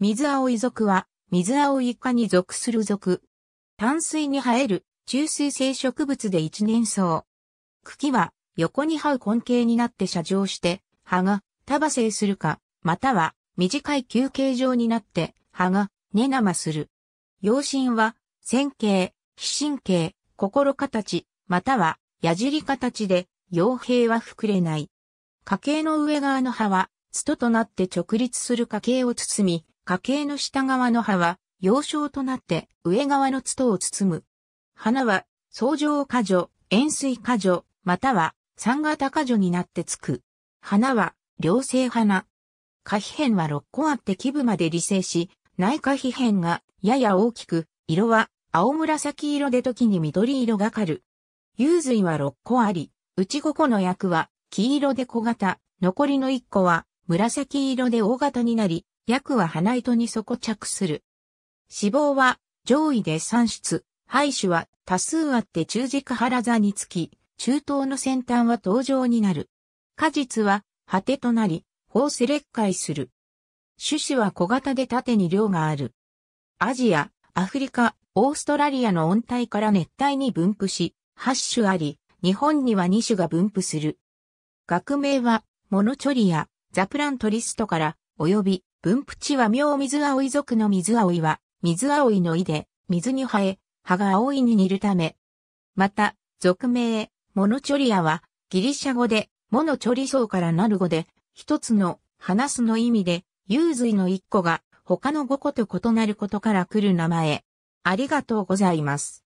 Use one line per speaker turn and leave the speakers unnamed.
水青い属は、水青い科に属する属。淡水に生える、中水性植物で一年草。茎は、横に這う根茎になって射状して、葉が、束生するか、または、短い球形状になって、葉が、根生する。葉心は、線形、非神経、心形、または、矢尻形で、傭兵は膨れない。家系の上側の葉は、ツトとなって直立する家系を包み、花茎の下側の葉は、幼少となって上側の筒を包む。花は、相乗果樹、円錐果樹、または、三型果樹になってつく。花は、良性花。花皮片は6個あって基部まで理性し、内花皮片がやや大きく、色は青紫色で時に緑色がかる。幽髄は6個あり、うち5個の役は黄色で小型、残りの1個は紫色で大型になり、薬は鼻糸に底着する。脂肪は上位で3出、肺腫は多数あって中軸腹座につき、中東の先端は登場になる。果実は果てとなり、胞子裂解する。種子は小型で縦に量がある。アジア、アフリカ、オーストラリアの温帯から熱帯に分布し、8種あり、日本には2種が分布する。学名は、モノチョリア、ザプラントリストから、及び、分布地は妙水葵族の水葵は、水葵の井で、水に生え、葉が青いに似るため。また、俗名、モノチョリアは、ギリシャ語で、モノチョリソウからなる語で、一つの、話すの意味で、幽髄の一個が、他の五個と異なることから来る名前。ありがとうござ
います。